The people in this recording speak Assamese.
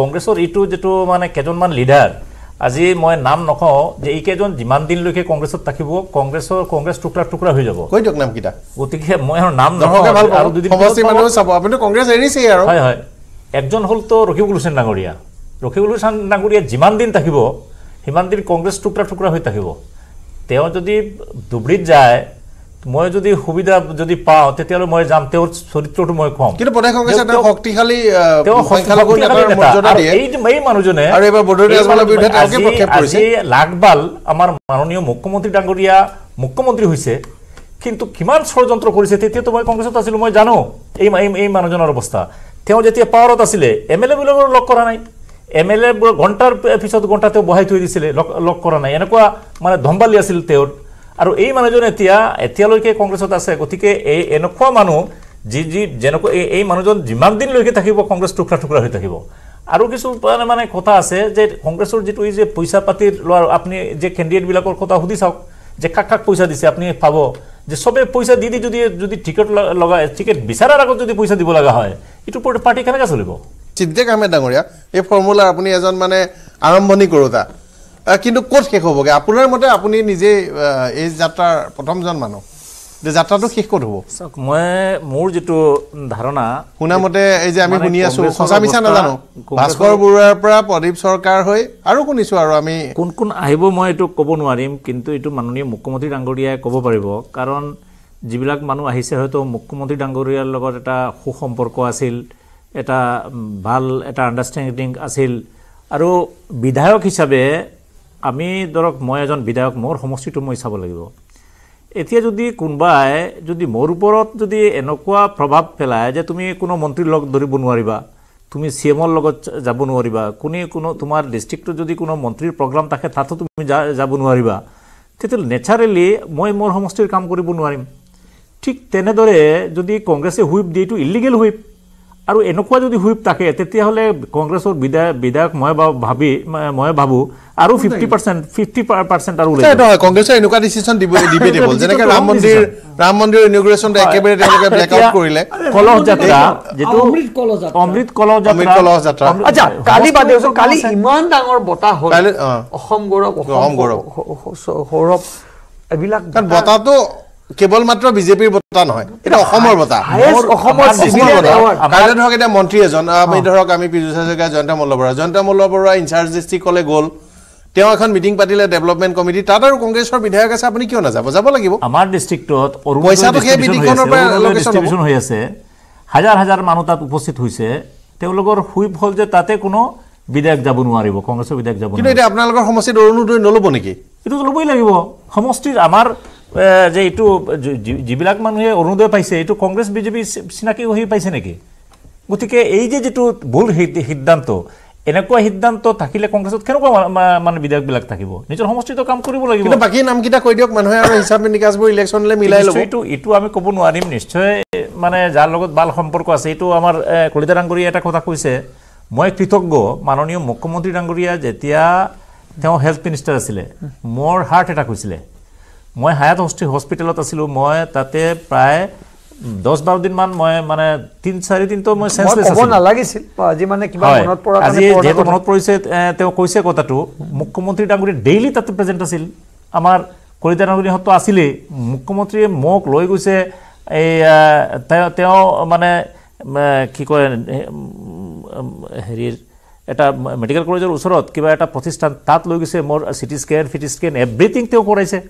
কংগ্ৰেছৰ এইটো যিটো মানে কেইজনমান লিডাৰ আজি মই নাম নকওঁ যে এইকেইজন যিমান দিনলৈকে কংগ্ৰেছত থাকিব কংগ্ৰেছৰ কংগ্ৰেছ টুকুৰা টুকুৰা হৈ যাব কৈ দিয়ক নামকেইটা গতিকে মই আৰু নাম হয় হয় একজন হ'লতো ৰকিবুল হুচেন ডাঙৰীয়া ৰকিবুল হুচেন ডাঙৰীয়া যিমান দিন থাকিব সিমান দিন কংগ্ৰেছ টুকুৰা টুকুৰা হৈ থাকিব তেওঁ যদি ডুবৰীত যায় মই যদি সুবিধা যদি পাওঁ তেতিয়া মই যাম তেওঁৰ চৰিত্ৰটো মই কম কিন্তু শক্তিশালী লাগবাল আমাৰ মাননীয় মুখ্যমন্ত্ৰী ডাঙৰীয়া মুখ্যমন্ত্ৰী হৈছে কিন্তু কিমান ষড়যন্ত্ৰ কৰিছে তেতিয়াতো মই কংগ্ৰেছত আছিলোঁ মই জানো এই এই মানুহজনৰ অৱস্থা তেওঁ যেতিয়া পাৱাৰত আছিলে এম এল এ এবিলাকৰ লগ কৰা নাই এম এল এ ঘণ্টাৰ পিছত ঘণ্টা তেওঁ বহাই থৈ দিছিলে লগ কৰা নাই এনেকুৱা মানে ধম্বালি আছিল তেওঁৰ আৰু এই মানুহজন এতিয়া এতিয়ালৈকে কংগ্ৰেছত আছে গতিকে এই এনেকুৱা মানুহ যি যি যেনেকুৱা এই এই মানুহজন যিমান দিনলৈকে থাকিব কংগ্ৰেছ টুকুৰা টুকুৰা হৈ থাকিব আৰু কিছু মানে কথা আছে যে কংগ্ৰেছৰ যিটো এই যে পইচা পাতি লোৱাৰ আপুনি যে কেণ্ডিডেটবিলাকৰ কথা সুধি চাওক যে কাক কাক পইচা দিছে আপুনি পাব যে চবে পইচা দি দি যদি যদি টিকেট লগাই টিকেট বিচাৰাৰ আগত যদি পইচা দিব লগা হয় এইটোৰ পাৰ্টি কেনেকৈ চলিব চিদ্দিক আহমেদ ডাঙৰীয়া এই ফৰ্মুলা আপুনি এজন মানে আৰম্ভণি কৰোঁতা কিন্তু কত শেষ হ'বগৈ আপোনাৰ মতে আপুনি নিজেই এই যাত্ৰাৰ প্ৰথমজন মানুহ যে যাত্ৰাটো শেষ ক'ত হ'ব চাওক মই মোৰ যিটো ধাৰণা শুনামতে এই যে আমি শুনি আছো সঁচা মিছা নাজানো ভাস্কৰ বৰুৱাৰ পৰা প্ৰদীপ চৰকাৰ হৈ আৰু শুনিছোঁ আৰু আমি কোন কোন আহিব মই এইটো ক'ব নোৱাৰিম কিন্তু এইটো মাননীয় মুখ্যমন্ত্ৰী ডাঙৰীয়াই ক'ব পাৰিব কাৰণ যিবিলাক মানুহ আহিছে হয়তো মুখ্যমন্ত্ৰী ডাঙৰীয়াৰ লগত এটা সু সম্পৰ্ক আছিল এটা ভাল এটা আণ্ডাৰষ্টেণ্ডিং আছিল আৰু বিধায়ক হিচাপে আমি ধৰক মই এজন বিধায়ক মোৰ সমষ্টিটো মই চাব লাগিব এতিয়া যদি কোনোবাই যদি মোৰ ওপৰত যদি এনেকুৱা প্ৰভাৱ পেলায় যে তুমি কোনো মন্ত্ৰীৰ লগত ধৰিব নোৱাৰিবা তুমি চি এমৰ লগত যাব নোৱাৰিবা কোনে কোনো তোমাৰ ডিষ্ট্ৰিক্টত যদি কোনো মন্ত্ৰীৰ প্ৰগ্ৰাম থাকে তাতো তুমি যা যাব নোৱাৰিবা তেতিয়া নেচাৰেলি মই মোৰ সমষ্টিৰ কাম কৰিব নোৱাৰিম ঠিক তেনেদৰে যদি কংগ্ৰেছে হুইপ দিয়ে এইটো ইলিগেল হুইপ আৰু এনেকুৱা যদি হুইপ থাকে তেতিয়াহ'লে কংগ্ৰেছৰ বিধায়ক বিধায়ক মই ভাবি মই ভাবোঁ আৰু ফিফটি পাৰ্চেণ্ট ফিফটি পাৰ্চেণ্ট আৰু নহয় কংগ্ৰেছে এনেকুৱা ডিচিশ্যন দিব দিবল যেনেকে ৰাম মন্দিৰ ৰাম মন্দিৰ ইনগ্ৰেশ্যন একেবাৰে তেওঁলোকে ব্লেক আউট কৰিলে কলহ যাত্ৰা যিটো অমৃত কলহ যাত্ৰা অমৃত কলহ যাত্ৰা আচ্ছা কালি বাদে হৈছিল কালি ইমান ডাঙৰ বতাহ হ'ল অসম গৌৰৱ অসম গৌৰৱ সৌৰভ এইবিলাক বতাহটো কেৱল মাত্ৰ বিজেপিৰ বঁটা নহয় এটা অসমৰ বঁটা কাইলৈ ধৰক এতিয়া মন্ত্ৰী এজন আমি ধৰক আমি পীযুষ হাজৰিকা জয়ন্ত মল্ল বৰুৱা জয়ন্ত মল্ল বৰুৱা ইনচাৰ্জ ডিষ্ট্ৰিক্টলৈ গ'ল তেওঁ এখন মিটিং পাতিলে ডেভেলপমেণ্ট কমিটি তাত আৰু কংগ্ৰেছৰ বিধায়ক আছে আপুনি কিয় নাযাব যাব লাগিব আমাৰ ডিষ্ট্ৰিক্টত পইচাটো সেই মিটিংখনৰ পৰা হৈ আছে হাজাৰ হাজাৰ মানুহ তাত উপস্থিত হৈছে তেওঁলোকৰ সুইপ হ'ল যে তাতে কোনো বিধায়ক যাব নোৱাৰিব কংগ্ৰেছৰ বিধায়ক যাব কিন্তু এতিয়া আপোনালোকৰ সমষ্টিত অৰুণোদয় নল'ব নেকি এইটো ল'বই লাগিব সমষ্টিত আমাৰ যে এইটো যিবিলাক মানুহে অৰুণোদয় পাইছে এইটো কংগ্ৰেছ বিজেপি চিনাকি হৈ পাইছে নেকি গতিকে এই যে যিটো ভুল সিদ্ধান্ত এনেকুৱা সিদ্ধান্ত থাকিলে কংগ্ৰেছত কেনেকুৱা মানে বিধায়কবিলাক থাকিব নিজৰ সমষ্টিটো কাম কৰিব লাগিব বাকী নামকেইটা কৈ দিয়ক মানুহে আৰু হিচাপ নিকাচবোৰ ইলেকশ্যনলে মিলাই ল'ব এইটো এইটো আমি ক'ব নোৱাৰিম নিশ্চয় মানে যাৰ লগত ভাল সম্পৰ্ক আছে এইটো আমাৰ কলিতা ডাঙৰীয়া এটা কথা কৈছে মই কৃতজ্ঞ মাননীয় মুখ্যমন্ত্ৰী ডাঙৰীয়া যেতিয়া তেওঁ হেল্থ মিনিষ্টাৰ আছিলে মোৰ হাৰ্ট এটাক হৈছিলে মই হায়াত হস্তী হস্পিটেলত আছিলোঁ মই তাতে প্ৰায় দহ বাৰ দিনমান মই মানে তিনি চাৰিদিনটো মই নালাগিছিল আজি যিহেতু মনত পৰিছে তেওঁ কৈছে কথাটো মুখ্যমন্ত্ৰী ডাঙৰীয়া ডেইলি তাতে প্ৰেজেণ্ট আছিল আমাৰ কলিতা ডাঙৰীয়াহঁতো আছিলেই মুখ্যমন্ত্ৰীয়ে মোক লৈ গৈছে এই তেওঁ মানে কি কয় হেৰিৰ এটা মেডিকেল কলেজৰ ওচৰত কিবা এটা প্ৰতিষ্ঠান তাত লৈ গৈছে মোৰ CT scan CT scan everything তেওঁ কৰাইছে